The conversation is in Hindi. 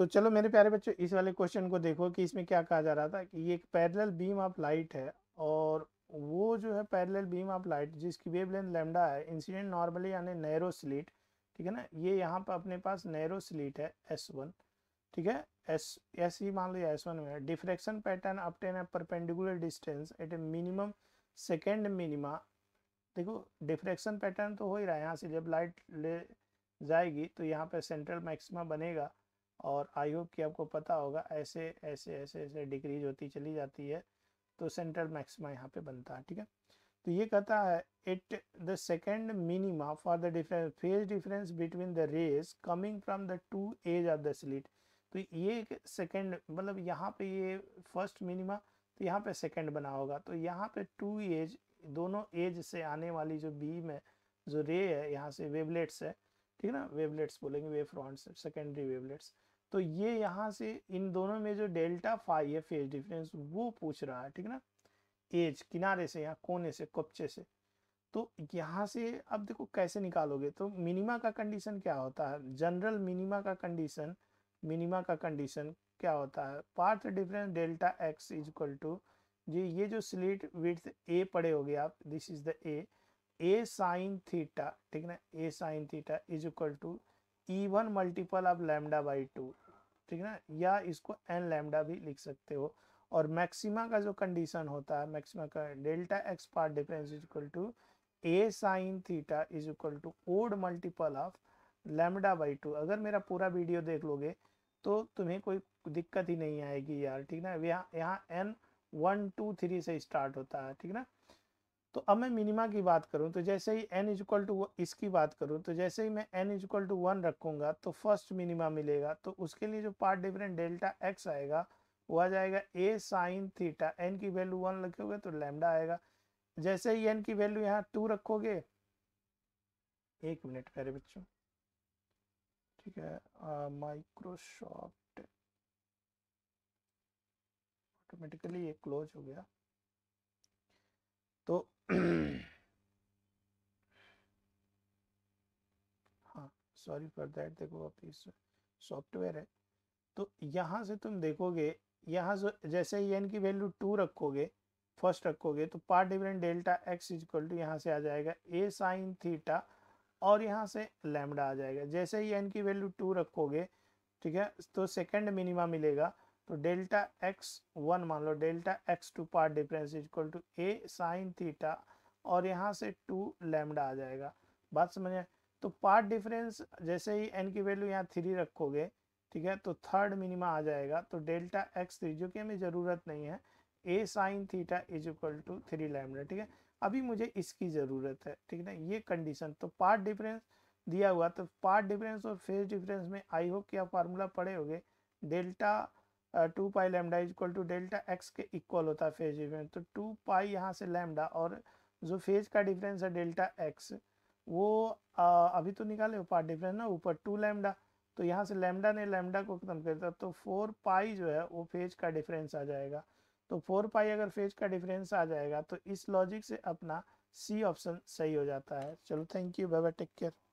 तो चलो मेरे प्यारे बच्चों इस वाले क्वेश्चन को देखो कि इसमें क्या कहा जा रहा था कि ये एक पैरेलल बीम ऑफ लाइट है और वो जो है पैरेलल बीम ऑफ लाइट जिसकी वेवलेंथ लेमडा है इंसिडेंट नॉर्मली यानी नैरो स्लीट ठीक है ना ये यहाँ पर अपने पास नैरो स्लीट है एस वन ठीक है एस एस ही मान लिया एस वन में diffraction pattern obtain a perpendicular distance at a minimum second minima देखो डिफ्रेक्शन पैटर्न तो हो ही रहा है यहाँ से जब लाइट ले जाएगी तो यहाँ पे सेंट्रल मैक्सिमा बनेगा और आई होप कि आपको पता होगा ऐसे ऐसे ऐसे ऐसे डिक्रीज होती चली जाती है तो सेंट्रल मैक्सिमा यहाँ पे बनता है ठीक है तो ये कहता है it the second minima for the difference phase difference between the rays coming from the two edge of the slit तो ये सेकेंड मतलब यहाँ पे ये फर्स्ट मिनिमा तो यहाँ पे सेकेंड बना होगा तो यहाँ पे टू एज दोनों एज से आने वाली जो बीम है जो रे है यहाँ से वेबलेट्स है ठीक है ना वेबलेट्स बोलेंगे वेव फ्रंट्स सेकेंडरी वेवलेट्स तो ये यहाँ से इन दोनों में जो डेल्टा फाइव है फेज डिफरेंस वो पूछ रहा है ठीक है ना एज किनारे से या कोने से कपचे से तो यहाँ से अब देखो कैसे निकालोगे तो मिनिमा का कंडीशन क्या होता है जनरल मिनिमा का कंडीशन मिनिमा का कंडीशन क्या होता है path difference delta X is equal to जी ये जो स्लिट विथ ए पड़े हो गया आप this is the a a sine theta ठीक ना a sine theta is equal to even multiple of lambda by two ठीक ना या इसको एन लैमडा भी लिख सकते हो और मैक्सिमा का जो कंडीशन होता है मैक्सिमा का delta X path difference is equal to a sine theta is equal to odd multiple of lambda by two अगर मेरा पूरा वीडियो देख लोगे तो तुम्हें कोई दिक्कत ही नहीं आएगी यार ठीक ना यहाँ यहाँ एन वन टू थ्री से स्टार्ट होता है ठीक ना तो अब मैं मिनिमा की बात करूं तो जैसे ही एन इज इक्वल टू इसकी बात करूं तो जैसे ही मैं N is equal to one रखूंगा तो फर्स्ट मिनिमा मिलेगा तो उसके लिए जो पार्ट डिफरेंट डेल्टा एक्स आएगा वो आ जाएगा ए साइन थीटा एन की वैल्यू वन रखोगे तो लेमडा आएगा जैसे ही एन की वैल्यू यहाँ टू रखोगे एक मिनट प्यारे बच्चों ठीक है माइक्रोसॉफ्ट ऑटोमेटिकली ये क्लोज हो गया तो हाँ सॉरी फॉर दैट देखो आप सॉफ्टवेयर है तो यहाँ से तुम देखोगे यहाँ जैसे ई एन की वैल्यू टू रखोगे फर्स्ट रखोगे तो path different delta X is equal to यहाँ से आ जाएगा ए साइन थीटा और यहाँ से लैमडा आ जाएगा जैसे ही एन की वैल्यू टू रखोगे ठीक है तो सेकंड मिनिमा मिलेगा तो डेल्टा एक्स वन मान लो delta X two path difference is equal to a sine theta और यहाँ से टू लेमडा आ जाएगा बात समझ तो पार्ट डिफरेंस जैसे ही एन की वैल्यू यहाँ थ्री रखोगे ठीक है तो थर्ड मिनिमा आ जाएगा तो डेल्टा एक्स थ्री जो कि हमें ज़रूरत नहीं है a sine theta is equal to three lambda ठीक है अभी मुझे इसकी ज़रूरत है ठीक है ना ये कंडीशन तो पार्ट डिफरेंस दिया हुआ तो पार्ट डिफरेंस और फेज डिफरेंस में आई होप कि आप फार्मूला पढ़े होगे delta two pi lambda equal to delta X के इक्वल होता है फेज डिफरेंस तो टू पाई यहाँ से लेमडा और जो फेज का डिफरेंस है डेल्टा एक्स वो आ, अभी तो निकाले हो पार्ट डिफरेंस ना ऊपर टू लेमडा तो यहाँ से लेमडा ने लेमडा को खत्म कर दिया तो फोर पाई जो है वो फेज का डिफरेंस आ जाएगा तो फोर पाई अगर फेज का डिफरेंस आ जाएगा तो इस लॉजिक से अपना सी ऑप्शन सही हो जाता है चलो thank you bye bye take care